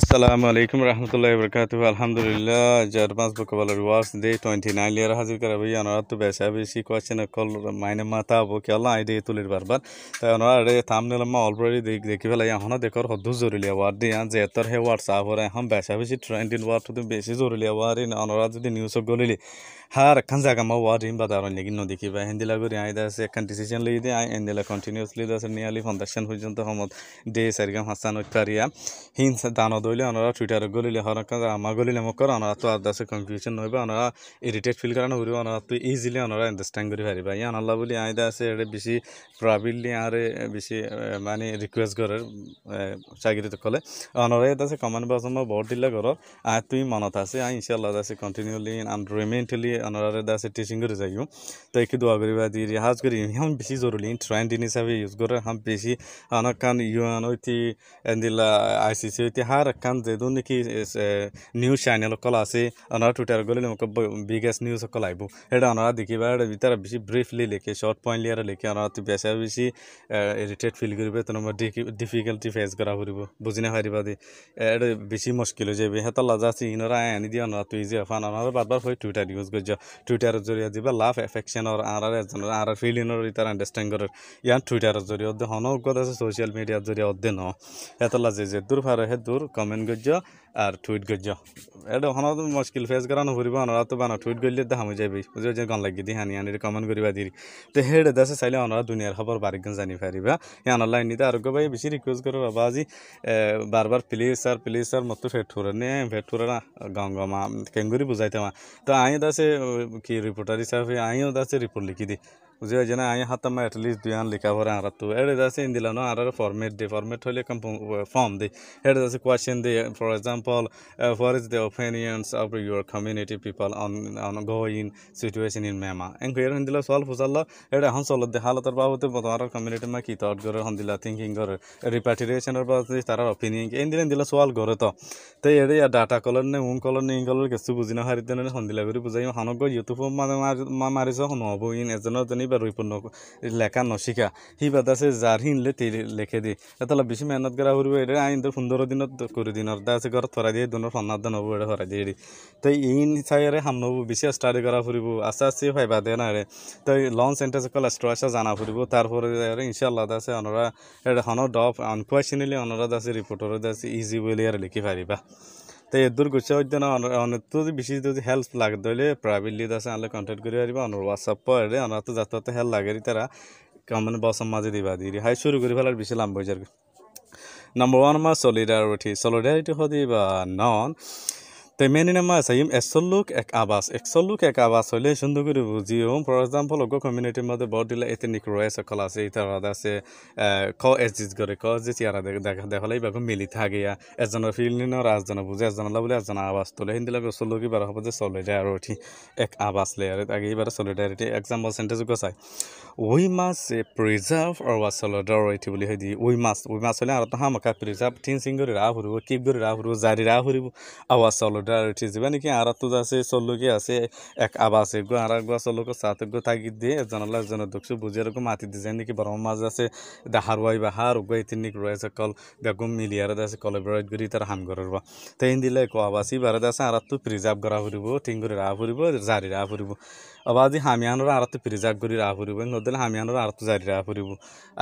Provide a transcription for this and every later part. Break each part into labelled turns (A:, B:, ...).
A: আসসালামু আলাইকুম রাহমাতুল্লাহি ওয়া বারাকাতুহু আলহামদুলিল্লাহ জার পাঁচ বকবাল রিওয়ার্ডস ডে 29 ইয়ার হাজির করা ভাই আনার তো বেসাভিসি কোশ্চেন কল মানে মাথাবকে আল্লাহ আইদে তলি বারবার তাই আনার রে থাম্বনেইল মমা অলরেডি দেখি ফেলা ইহন দেখর হদু জুরিলি अवार्ड দেয় আন জেতর হে WhatsApp hore হাম বেসাভিসি trending award to the basis জুরিলি अवार्ड ইন আনার যদি নিউজ গো লইলি हर खंजा का मऊआ रिम बता रहा लेकिन नो देखी बा हिंदी लगो रिया दस एक डिसीजन ले दे आई हिंदी लग कंटिन्यूसली दस नियाली फाउंडेशन हो जन तो हम डे सरगम हसन उठारिया हिंस दानो दोले अनरा ट्विटर गोलीले हर खंजा मा गोलीले मो कर अनरा तो दस कंफ्यूजन होबे अनरा इरिटेट फील करन होरो अनरा तो इजीली अनरा अंडरस्टैंड करि भारी बा यान अल्लाह बोली आई दस एडे बिसी प्रोबेबिलिटी आरे बिसी माने रिक्वेस्ट कर चागिरे तो कले अनरा दस कमन बसम बहुत दिल करो आ तुई मनत आसे आ इंशाल्लाह दस कंटिन्यूली एंड रिमेंटली अनारे टीचिंग जो तो एक दुआ कर रिहाज कर हम बस जरूरी ट्रेन जिन हिसाब से यूज कर हम बस अनकान यून एनदिल्ला आई सी सी हर एक जो निकी निज़ चैनल कल आसे अनारा ट्विटर गलत बिगेस्ट निज़ सक आईबूट अनारा देखिए भी बेसि ब्रीफली लिखे शर्ट पॉइंट लिया लिखे अनारा बेस बेसि इरीटेट फिल कर डिफिकल्टी फेस करा फुरी बुझने हारिबा दे बेसि मुश्किल हो जाए लजा से इनरा आनी दिए अनारा तुझे फान अनारा बार बार फिर ट्विटर यूज कर সাহায্য টুইটারের জড়িয়ে দিবে লাভ এফেকশনের আর আর এজন আর আর ফিলিংর ইতার আন্ডারস্ট্যান্ড করার ইয়ার টুইটারের জড়িয়ে হন অজ্ঞত আছে সোশ্যাল মিডিয়ার জড়িয়ে অধ্যয়ন হতলা যে যে দূর ভারে হে দূর কমেন্ট গজ্য আর টুইট গজ এটা হন মুশকিল ফেস করা নুফুব অনুরাধ তো বানা টুইট গলি দেখা যাবি বুঝি যে গন লাগি দিয়ে হানি হানি কমেন্ট করবা দিয়ে তো হেড দেশে চাইলে অনুরাধ দুনিয়ার খবর বারিক জানি পারিবা ইয়ান অনলাইন নিতে আরোগ্য ভাই বেশি রিকুয়েস্ট করো বাবা আজি বারবার প্লিজ স্যার প্লিজ স্যার মতো ফেট ঠুরে নে ফেট ঠুরে না গাঁ গাঁ মা কেঙ্গুরি বুঝাইতে মা তো আই দাসে কি রিপোর্টারি স্যার আইও দাসে রিপোর্ট লিখি দিই বুঝি পাইছি না আমি আমার এটলিস্ট দুই আন লিখা ভরে আর তো এটা যাচ্ছে ইন দিলাম আর ফর্মেট দে ফর্মেট হলে ফর্ম দে এটা আছে কোয়েশ্চেন দে for example for is the opinions of your community people on on go in situation in মেমা এনকু এর দিল সলভ ফুসাল্লা এটা হন সলভ দে হালতর বাবদে তোমার কমিউনিটি মা কি থট করে হন দিলা থিঙ্কিং করে রিপার্টিরিয়েশনের বাবদে তার অপিনিয়ন এন দিলেন দিলা সওয়াল করে তো তো এটা ইয়ার ডাটা কলর নে উন কলর নে ইন কলর কিছু বুঝি না হারিতে হন দিলা করে বুঝাই হানক ইউটিউব মানে মারিছ হন হব ইন এজনের বার উইপন্ন লেখা নশিকা সি বাদাসে যার হিনলে তে লেখে দি এতলা বেশি মেহনত করা হরবে এটা আইন তো সুন্দর দিনত করে দিনর দাসে ঘর থরা দিয়ে দুনোর সন্ন্যাদ নব এটা হরা দিয়ে তাই এই সাইরে হামনবু বেশি স্টাডি করা ফুরব আস্তে আচ্ছা, আস্তে আচ্ছা, ফাইবা দে না রে তাই লং সেন্টেন্স কল স্ট্রাসা জানা ফুরব তারপরে ইনশাল্লাহ দাসে অনরা এটা হন ডপ আনকুয়াশনিলে অনরা দাসে রিপোর্টর দাসে ইজি বলে আর লিখি পারিবা তো এ দূর করছে ওই জন্য অনেক বেশি যদি হেল্প লাগে তাহলে প্রাইভেট লিড আছে আনলে কন্ট্যাক্ট করে পারবে অনার হোয়াটসঅ্যাপ পরে অনার তো যাতে যাতে হেল্প লাগে তারা কেমন বসম মাঝে দিবা দিয়ে হাই শুরু করে ফেলার বেশি লাম্বা হয়ে যাবে নাম্বার ওয়ান আমার সলিডারিটি সলিডারিটি হদি বা নন তেমেনি নামা আছে ইম এচল্লুক এক আৱাজ এচল্লুক এক আৱাজ হ'লে চন্দু কৰি বুজি হ'ম ফৰ এক্সাম্পল অগ কমিউনিটিৰ মাজত বৰ দিলে এথেনিক ৰৈ আছে কল আছে ইটা আছে খ এছ জিজ কৰে খ জিচ ইয়াৰ দেখা দেখালে এইবাৰ মিলি থাকে এজনৰ ফিল্ডিনৰ ৰাজজনক বুজে এজনৰ লাগে বোলে এজনৰ আৱাজ তোলে সেই দিলে এচল্লুক এইবাৰ হ'ব যে চলে যায় চলিডাৰিটি এক আৱাজ লে আৰু তাকে এইবাৰ চলিডাৰিটি এক্সাম্পল চেণ্টেজ গছাই ওই মাছ প্ৰিজাৰ্ভ আৰু চলিডাৰিটি বুলি সেই দি উই মাছ উই মাছ হ'লে আৰু তাহাঁ মাখা প্ৰিজাৰ্ভ থিং চিং কৰি ৰাহ ফুৰিব কিপ কৰি ৰাহ ফুৰিব জাৰি ৰাহ ফুৰিব আৱাজ চলিড অৰ্ডাৰ উঠি যাব নেকি আৰাটো আছে চলুকে আছে এক আৱা আছে গৈ আঁৰা গোৱা চলুকো চাহটো গৈ থাকি দিয়ে এজনলৈ এজনক দুখছোঁ বুজি আৰু মাতি যায় নেকি ব্ৰহ্ম মাজ আছে দাহাৰুৱাই বাহাৰ গৈ এতিনিক ৰৈ আছে কল মিলি আৰু আছে কলে কলেবৰত গুৰি তাৰ হামঘৰৰ ৰ তেহেন দিলে একো আৱাসী বাৰত আছে আৰাটো প্ৰিজাৰ্ভ কৰা ফুৰিব ঠিং কৰি ৰাহ ফুৰিব জাৰি ৰাহ ফুৰিব অবা আজি হামিয়ানৰ আৰাটো প্ৰিজাৰ্ভ কৰি ৰাহ ফুৰিব নদিলে হামিয়ানৰ আৰাটো জাৰি ৰাহ ফুৰিব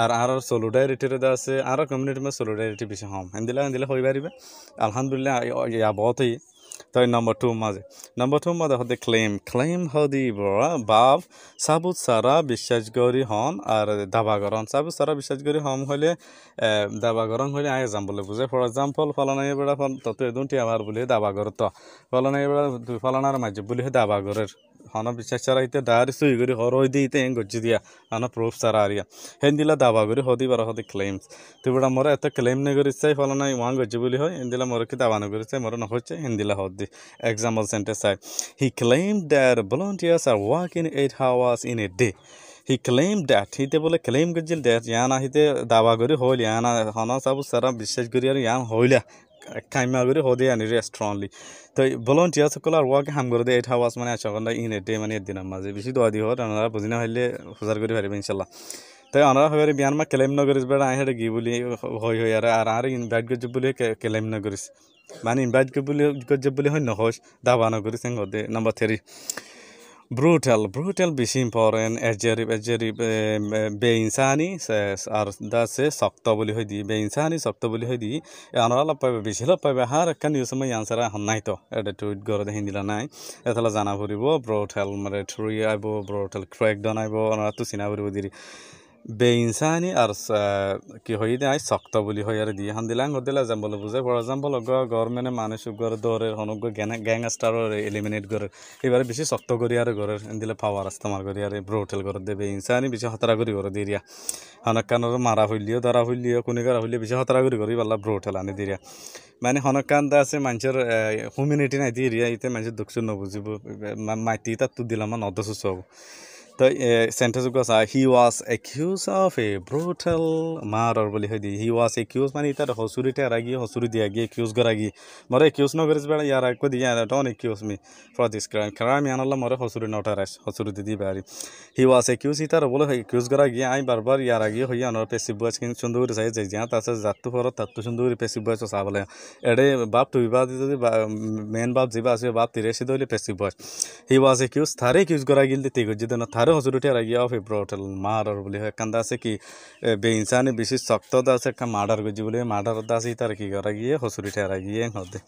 A: আৰু আঁৰৰ চলুডাইৰিটিৰ আছে আৰু কমিউনিটি মই চলু চলুডাইৰিটি বেছি হ'ম সেনেদিলে সেনেদিলে হৈ পাৰিব আলহামদুলিল্লাহ ইয়াবতেই তাই নাম্বার টু মাঝে নাম্বার টু মাঝে হতে ক্লেম ক্লেম হদি বাপ সাবুত সারা বিশ্বাসগরি হন আর দাবাগরণ সাবুত সারা বিশ্বাসগরি হম হলে দাবাগরণ হলে আয় যাম বলে বুঝে ফর এক্সাম্পল ফলানা এবার তত এদুনটি আমার বলে দাবাগর তো ফলানা এবার ফলানার মাঝে বলি দাবাগরের ಹಣ ವಿಶೇಷರ ಐತೆ ದಾರಿಸು ಈಗರಿ ಹೊರೋಯ್ದು ಐತೆ ಹೆಂಗೆ ಗೊಜ್ಜಿದೆಯಾ ಅನ್ನೋ ಪ್ರೂಫ್ ಸರ ಆರಿಯ ಹಿಂದಿಲ್ಲ ದಾವಾಗುರಿ ಹೋದಿ ಬರೋದಿ ಕ್ಲೈಮ್ಸ್ ತಿಬಿಡ ಮೊರ ಎತ್ತ ಕ್ಲೈಮ್ ನಿಗುರಿಸೈ ಹೊಲನ ವಾಂಗ್ ಗೊಜ್ಜಿಬುಲಿ ಹೋಯ್ ಹಿಂದಿಲ್ಲ ಮೊರಕ್ಕೆ ದಾವಾ ನಿಗುರಿಸೈ ಮೊರ ನಹೊಚ್ಚೆ ಹಿಂದಿಲ್ಲ ಹೋದ್ದಿ example sentence I he claim that volunteers are walk in eight hours in a day he claim that হিতে বলে ক্লেইম করছিল ড্যাট ইয়ান আহিতে দাবা করে হইল ইয়ান হন সব সারা বিশ্বাস করি আর ইয়ান হইলা করে হদে আনি স্ট্রংলি তো আর আৰু হাম কাম দে এইট হাৱাৰ্ছ মানে আছা ঘণ্টা ইন এটে মানে বেশি দোয়া বেছি দোৱা দিহ বুঝি বুজি হইলে সুজাৰ কৰি পাৰিব ইনশাল্লাহ তাই আনার হয়ে বিয়ান মা কেলেম করিস বেড়া আয় হেঁটে গি বলি হই হই আর আর আর ইনভাইট করছে বলে কেলেম করিস মানে ইনভাইট করে করছে বলে হয় নহস দাবা নগরিস হদে number three brutal brutal bishim foren ejerib ejerib be insani ses ar da se sakta boli hoy di be insani sakta boli hoy di anala pa bishila pa har kan yusam answer ha nai to ed tweet gor de hindila nai etala jana boribo brutal mare tree aibo brutal crack don aibo ana tu sina boribo diri বেইনচানি আৰু কি হয় দে চক্ত বুলি হয় আৰু দি এখন দিলা দিলে যাম বোলো বুজাই ফৰ এক্সাম্পল অগ গড় মানে মানে চুগাৰ দৰে সনগ্ৰ গেং গেংষ্টাৰৰ এলিমিনেট কৰে এইবাৰ বেছি চক্ত কৰি আৰু ঘৰৰ এনেদিলে পাৱাৰ মাৰ কৰি আৰু ব্ৰোটেল ঘৰত দে বেইনচানি বেছি খতৰা কৰি ঘৰত দিয়া সনকান আৰু মাৰা ফুলিও ধৰা ফুলিও কোনিকাৰা ফুলিও বেছি সতৰা কৰি ঘৰি ব্ৰ ব্ৰোটেল আনি দিয়া মানে সনকান এটা আছে মানুহৰ হিউমিনিটি নাই দি এতিয়া মানুহে দুখ চুখ নুবুজিব মাটি তাততো দিলে আমাৰ নদ চুচ হ'ব तो uh, को because uh, he was accused of a brutal बोली है दी he was मानी इतर हसुरी टे रागी हसुरी दिया गया एक्यूज करागी मरे accused नो करेस बेड़ा यार को दिया यार don't accuse me for this crime crime याना ला मरे हसूरी नोट आरेस हसूरी हि दी बेरी he इतर बोले है accused करागी आई बार बार यार आगे हो या नोर पेशी बुआ चिकन सुंदूरी सही जाए जहाँ जातु फरो तत्तु सुंदूरी पेशी बुआ चो बोले एडे बाप तो विवाद इधर मेन बाप जीवा से बाप तिरेशी दोले पेशी बुआ he वाज एक्यूज थारे एक्यूज करागी इल्दी तेगो जिधन আৰু হজুৰ উঠি আৰু ইয়াও ফেব্ৰুৱাৰী উঠিল বুলি সেইকাৰণ তাৰ আছে কি বেইনচানে বেছি চক্ত আছে মাৰ্ডাৰ গুজি বুলি মাৰ্ডাৰত আছে তাৰ কি কৰা গিয়ে হচুৰ উঠি আৰু সিহঁতে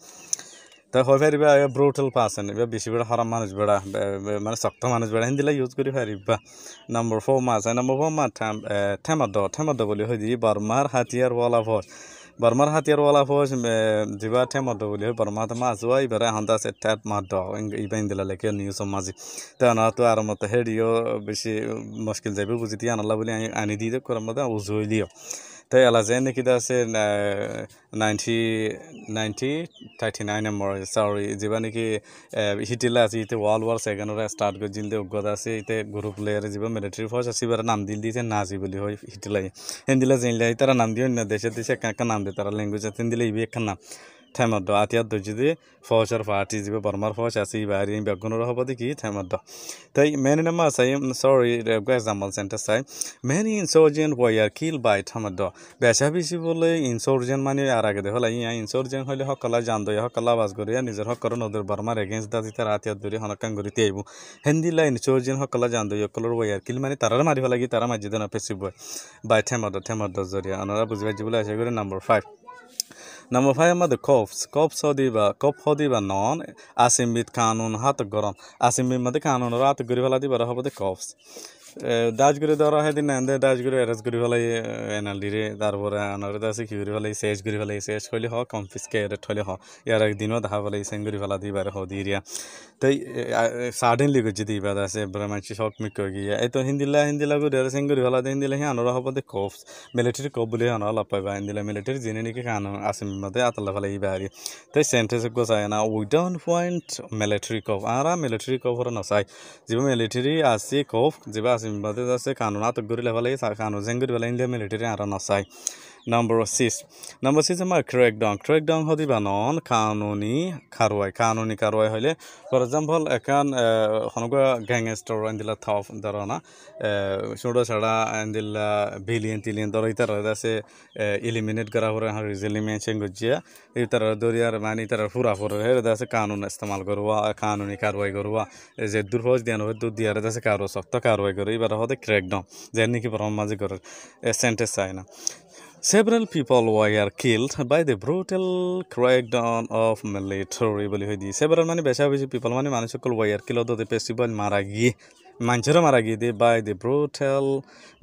A: তাৰ হৈ ফাৰিবা এই ব্ৰু উঠিল পাছ এনেবা বেছি বেড়া খৰম মানুহ বেৰা মানে চক্ত মানুহ বেৰা সেইদিলা ইউজ কৰি ফাৰিবা নম্বৰ ফ'ৰ মাছ নম্বৰ ফ'ৰ মাছ থেমাদ থেমাদ বুলি সুধি বাৰ মাহৰ হাতীয়াৰ ৱালা ভৰ बर्मार हाथियार वाला फौज जीवा ठे मद बोलियो बर्मा तो माजुआ इबरे हंदा से टैप मद इबेन दिला लेके न्यूज माजी तो ना तो आर हेडियो बेसि मुश्किल जाबे बुझी दिए आनला बोली आनी दी कर मद उजुलियो তাই এলাজেন কিতা আছে ninety ninety thirty nine number sorry যেবা নাকি হিটিলা আছে ইতে ওয়াল ওয়ার সেকেন্ডরে স্টার্ট করে জিলতে অজ্ঞতা আছে ইতে গ্রুপ লেয়ারে যাবা মিলিটারি ফোর্স আছে এবার নাম দিল দিয়েছে নাজি বলি হয় হিটিলাই হিন্দিলা জিনলাই তারা নাম দিয়ে অন্য দেশে দেশে একটা নাম দিয়ে তারা ল্যাঙ্গুয়েজ আছে হিন্দিলা ইবি একটা নাম থেমদ আঠিয়াত দৈজিদি ফৌচৰ ফাটি যিবি বৰমাৰ ফৌচ আছে বাৰী বেগুণৰ হ'ব কি থেমদ তাই মেইন নম্বৰ আছে চৰি এক্সাম্পল চেণ্টেছ চাই মেইন ইনচৰ্জেণ্ট ৱাইয়াৰ কিল বাই থেমদ বেচা বেচি বোলে ইনচৰ্জেণ্ট মানে আৰ আগে হ'লে ইয়াৰ ইনচৰ্জেণ্ট হ'লে সকলা জান্দৈয়া সকলা বাজগৰীয়া নিজৰ সকলো নদীৰ বৰমাৰ এগেইনষ্ট দা যেতিয়া আঠিয়াত ধৰি সনকান ঘূৰি তিয়াইব হেন্দিলা ইনচৰ্জেণ্ট জান জান্দৈ সকলৰ ৱাইয়াৰ কিল মানে তাৰাৰ মাৰিব লাগে তাৰ মাৰি দিয়ে নাফেচিব বাই থেমদ থেমদ জৰিয়া অনাৰা বুজি পাইছে বুলি আছে number five Number five are the coughs. Coughs are the cough are the non. Asim with canon hat goron. Asim with the canon rat gurivela the barahab the coughs. দাসগুৰি ধৰ সেইদিন এনে দাসগুৰি এৰেষ্ট কৰিব লাগে এন এল পৰা তাৰপৰা অনৰ দাসে ঘূৰি পেলাই চেজ কৰিব লাগে চেজ থলি হওক কমফিচকে এৰে থলি হওক ইয়াৰ একদিনত আহা পেলাই চেং কৰি পেলাই দিবাৰে হওক দিৰিয়া তই চাৰ্ডেনলি গৈছে দিবা দাসে ব্ৰহ্মাঞ্চি চক মিক কৈ গিয়া এইটো হিন্দীলা হিন্দীলা গৈ ধৰ চেং কৰি পেলাই দিয়ে হিন্দীলা সি আনৰ হ'ব দে কফ মিলিটেৰী কফ বুলি অনৰ অলপ পাবা হিন্দীলা মিলিটেৰী যিনে নেকি কাণ আছে মতে আঁতৰলে পেলাই দিবা হেৰি তই চেণ্টেজক গৈছা এনা উইডাউন পইণ্ট মিলিটেৰী কফ আৰা মিলিটেৰী কফৰ নচাই যিবোৰ মিলিটেৰী আছে কফ যিবা আছে কাজিম বাদে যাচ্ছে কানুন আতক গরিলে ফেলাই কানুন জেঙ্গুর ফেলাই মিলিটারি আর না চাই Number six. Number six আমাৰ crackdown. Crackdown হতে বা নন কানুনি কারওয়াই কানুনি কারওয়াই হইলে ফর এক্সাম্পল এখান হনগা গ্যাংস্টার এন্দিলা ধর না ছোট ছাড়া এন্দিলা ভিলিয়ন তিলিয়ন ধর ইতার সে এলিমিনেট করা হরে হর এলিমিনেশন গজিয়া ইতার দরিয়ার মানে ইতার ফুরা ফুরে হের সে কানুন ইস্তেমাল করবা কানুনি কারুয়াই করবা যে দুর্ভোজ দিয়ান হয় দুধ দিয়ার আছে কারো শক্ত কারুয়াই করে এবার হতে ক্র্যাকডাউন যে নাকি প্রথম মাঝে করে সেন্টেস চাই না Several people were killed by the brutal crackdown of military Several হয়ে দিয়ে সেভারাল মানে বেশা বেশি পিপল মানে মানুষ সকল ওয়ার কিল দতে মানুহৰ মাৰা গীতে বাই দ্য ব্ৰুটেল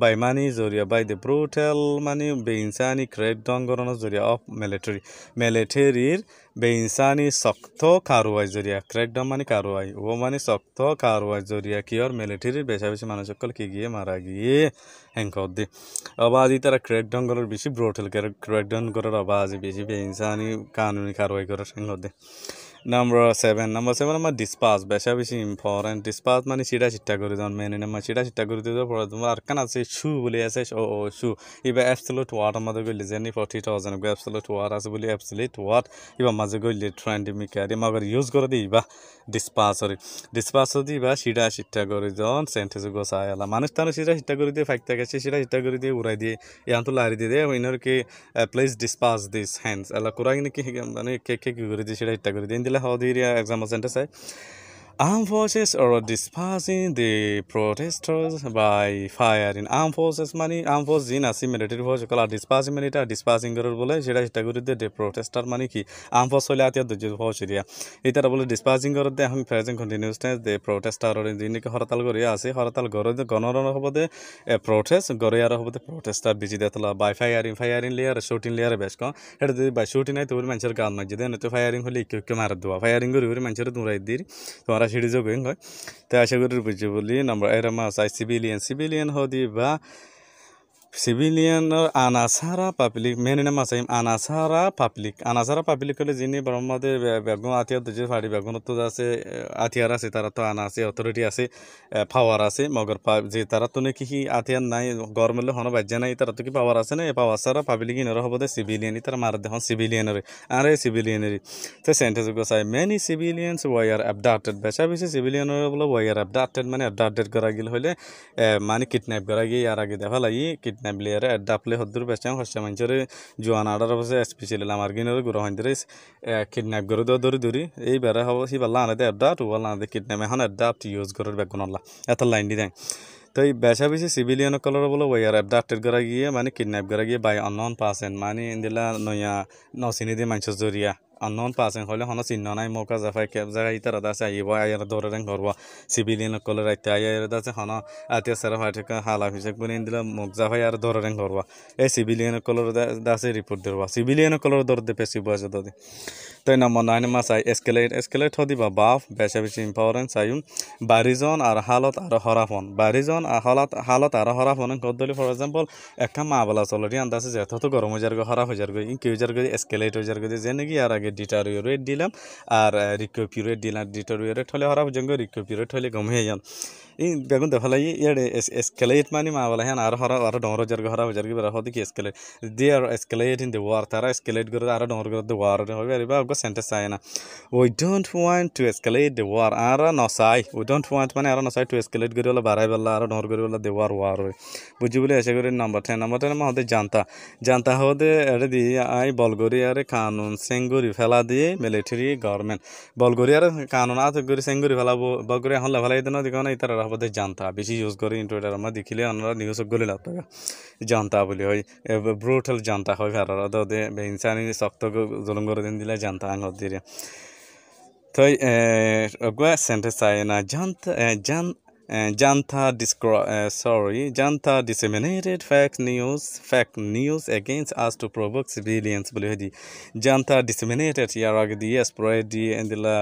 A: বাইমানী জৰিয়া বাই দ্য ব্ৰুটেল মানে বেইনচানী ক্ৰেট ডংগৰণৰ জৰিয়া অফ মেলেটেৰী মেলেটেৰীৰ বেইনচানী শক্ত কাৰোৱাই জৰিয়া ক্ৰেট ডং মানে কাৰোৱাই অ মানে শক্ত কাৰোৱাই জৰিয়া কিয়ৰ মেলেটেৰীৰ বেচা বেছি মানুহসকল কি গিয়ে মাৰা গিয়ে হেংকত দি অবা আজি তাৰ ক্ৰেট ডংগৰৰ বেছি ব্ৰুটেল ক্ৰেট ডংগৰৰ অবা আজি বেছি বেইনচানী কানুনী কাৰোৱাই কৰাৰ সেংকত দে নাম্বার সেভেন নাম্বার সেভেন আমার ডিসপাস বেশা বেশি ইম্পর্টেন্ট ডিসপাস মানে সিটা চিটা করে দেন মেন নাম্বার সিটা চিটা করে দিতে পড়া তোমার আর কান আছে শু বলে আছে ও ও শু এবার অ্যাপসুলেট ওয়ার্ড আমাদের গেলে জেনি ফর্টি থাউজেন্ড গো অ্যাপসুলেট ওয়ার্ড আছে বলে অ্যাপসুলেট ওয়ার্ড এবার মাঝে গেলে ট্রেন্ড মিকারি মাগর ইউজ করে দিই বা ডিসপাস ডিসপাসরে ডিসপাস দিই বা সিটা চিটা করে দেন সেন্টেন্স গোসা আলা মানুষ তার সিটা চিটা করে দিয়ে ফাইকতে গেছে সিটা চিটা করে দিয়ে উড়াই দিয়ে এখন তো লারি দিয়ে দেয় ওইনার কি প্লেস ডিসপাস দিস হ্যান্ডস এলা কোরআন কি মানে কে কে কি করে দিয়ে সেটা চিটা করে দিয়ে লাগিলে সদিৰিয়া এক্সামৰ চেণ্টে চাই Armed forces are dispersing the protesters by firing. Armed forces মানে armed forces in আছে মিলিটারি ফোর্স সকল dispersing military dispersing করার বলে সেটা সেটা করে দিয়ে the protester মানে কি armed force হলে আতিয়া দুজ ফোর্স এরিয়া এটা বলে dispersing করার দিয়ে এখন present continuous tense the protester or যিনকে হরতাল করি আছে হরতাল গরে গণরণ হব দে protest গরে আর হব দে protester বিজি দেতলা by firing firing layer shooting layer বেশ কম এটা যদি by shooting নাই তো মানুষের গান মাঝে দেন তো firing হলে ইকে ইকে মার দেওয়া firing করে মানুষের দূরাই দিই তোমরা সিরিজও হয় তাই আশা করি বুঝছি বলি নম্বর এরম আছে সিভিলিয়ান সিভিলিয়ান হদি বা সিভিলিয়ান আনাসারা পাবলিক মেন নাম আছে আনাসারা পাবলিক আনাসারা পাবলিক হলে যিনি ব্রহ্মাদের বেগুন আতিয়া যে ফাড়ি বেগুন তো আছে আতিয়ার আছে তারা তো আনা আছে অথরিটি আছে পাওয়ার আছে মগর যে তারা তো নাকি কি আতিয়ার নাই গরমের হন বাজ্যা নাই তারা তো কি পাওয়ার আছে না পাওয়ার সারা পাবলিক ইনর হব দে সিভিলিয়ানি তারা মার দেহন সিভিলিয়ানের আর এই সিভিলিয়ানের তো সেন্টেন্স গুলো চাই মেনি সিভিলিয়ানস ওয়ার অ্যাবডাক্টেড বেচা বেশি সিভিলিয়ানের বলে ওয়ার অ্যাবডাক্টেড মানে অ্যাবডাক্টেড করা গেল হলে মানে কিডন্যাপ করা গিয়ে আর আগে দেখা লাগি কিড নেবলিয়ারে এড দাপলে হদ্দুর বেচাং হসে মাঞ্চরে জোয়ান আডার বসে এসপি ছিল আমার গিনের গুরু হইন্দরে কিডন্যাপ করে দো ধরি ধরি এই বেড়া হব সি বাল্লা আনাতে এড্ডা টু বাল্লা আনাতে কিডন্যাপ এখন এড্ডা আপটি ইউজ করার বেগুনল্লা এত লাইন দি দেয় তো এই বেচা বেশি সিভিলিয়ান কলর বলে ওয়ার অ্যাপ ডাক্টের করা গিয়ে মানে কিডন্যাপ করা গিয়ে বাই অনন পাসেন মানে ইন্দিলা নয়া নসিনি দিয়ে মানুষ জরিয়া অনন পাশে হলে হন চিহ্ন নাই মৌকা জাফাই কেব জায়গা ইতার দাসে আইব আয়ার ধরে রেং ঘরব সিভিলিয়ান কলের আইতে আয়ার দাসে হন আতিয়া সারা ফাইটে হাল হিসেব বলে দিলে মুখ জাফাই আর ধরে রেং ঘরব এই সিভিলিয়ান কলের দাসে রিপোর্ট ধরবা সিভিলিয়ান কলের দর দেবে পেশি আছে দদি তাই না মন নাইন মাস আই এসকেলেট এসকেলেট হদিবা বাফ বেসা বেশি ইম্পাওয়ারেন্স আইন বারিজন আর হালত আর হরাফন বারিজন আর হালত হালত আর হরাফন কদ্দলি ফর এক্সাম্পল একটা বলা চলরি আন্দাজে যেহেতু গরম হয়ে যার হরাফ হয়ে যার ইন কেউ যার এসকেলেট হয়ে যার যে নাকি আর আগে ডিটারিওরেট দিলাম আর রিকোপিওরেট দিলাম ডিটারিওরেট হলে হরা জঙ্গ রিকোপিউরেট হলে গম হয়ে যান बेगुन देख लगे इे एस्केलेट मानी माँ बोला है आरो डोंगर जर घर जर के बेहद कि एस्केलेट दे और एस्केलेट इन दर तार एस्केलेट कर आरो डोंगर कर दर हो सेंटेस आए ना we don't want to escalate दर आरो नसाई वी डोंट वांट माने आरो नसाई टू एस्केलेट कर बारा बल्ला आरो डोंगर कर बल्ला दर वार हो बुझी बोले ऐसे कर नंबर टेन नंबर टेन मैं हमें जानता जानता हे एडे दी आई बलगोरी आरे कानून सेंगुरी फेला दिए मिलिटरी गवर्नमेंट बलगोरी आरे कानून आते गुरी सेंगुरी फेला बलगोरी हम लेना दिखाना इतना ওনারা আমাদের জানতা বেশি ইউজ করে কিন্তু এটা আমরা দেখিলে ওনারা নিউজ গলি লাগতো জানতা বলি হয় ব্রুটাল জানতা হয় ভারত ওদের বেইনসানি শক্ত জলম করে দিন দিলে জানতা আঙ দিয়ে তাই অগুয়া সেন্টেন্স আয় না জানতা জান Uh, Janta uh, sorry, Janta disseminated fake news, fake news against us to provoke civilians. বলে জান্থা ডিসেমিনেটেড ইয়ার আগে দিয়ে স্প্রেড দিয়ে এন্দিলা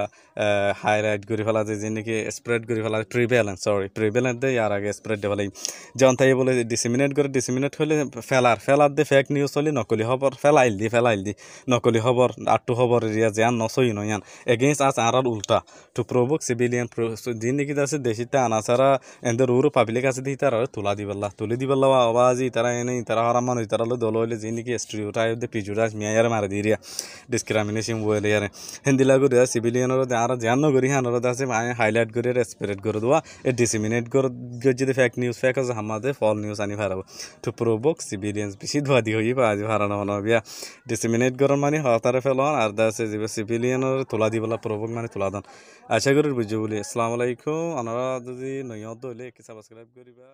A: হাইলাইট করে ফেলা যায় যে নাকি স্প্রেড করে ফেলা প্রিভ্যালেন্স সরি প্রিভ্যালেন্স দিয়ে ইয়ার আগে স্প্রেড দেওয়া জান্তা এ বলে ডিসেমিনেট করে ডিসেমিনেট হলে ফেলার ফেলার দিয়ে ফেক নিউজ হলে নকলি খবর ফেলাইল দি ফেলাইল দি নকলি খবর আটটু খবর এরিয়া যে আর নসই নয় এগেইনস্ট আস আর উল্টা টু প্রভোক সিভিলিয়ান যে নাকি আছে দেশিতে আছে তাছাড়া এদের ওর পাবলিক আছে দিই তারা তোলা দিবাল্লা তুলে দিবাল্লা আওয়াজই তারা এনে তারা হারাম মানুষ তারা দল হইলে যে নাকি স্টুডিওটাই দে পিজুরাজ মিয়ার মারে দিয়ে রিয়া ডিসক্রিমিনেশন বলে ইয়ারে হিন্দি লাগু রে সিভিলিয়ানের আর ধ্যান করি হানোর আছে হাইলাইট করে স্প্রেড করে দেওয়া এ ডিসিমিনেট করে যদি ফেক নিউজ ফেক আছে আমাদের ফল নিউজ আনি ফারাবো তো প্রোবক সিভিলিয়ান্স বেশি ধোয়াদি হই বা আজ হারানো হন বিয়া ডিসিমিনেট করার মানে হতারে ফেলন আর দাসে যে সিভিলিয়ানের তোলা দিবালা প্রোবক মানে তোলা দন আশা করি বুঝে বলি আসসালামু আলাইকুম আপনারা যদি নইয়া দলে কি সাবস্ক্রাইব করিবা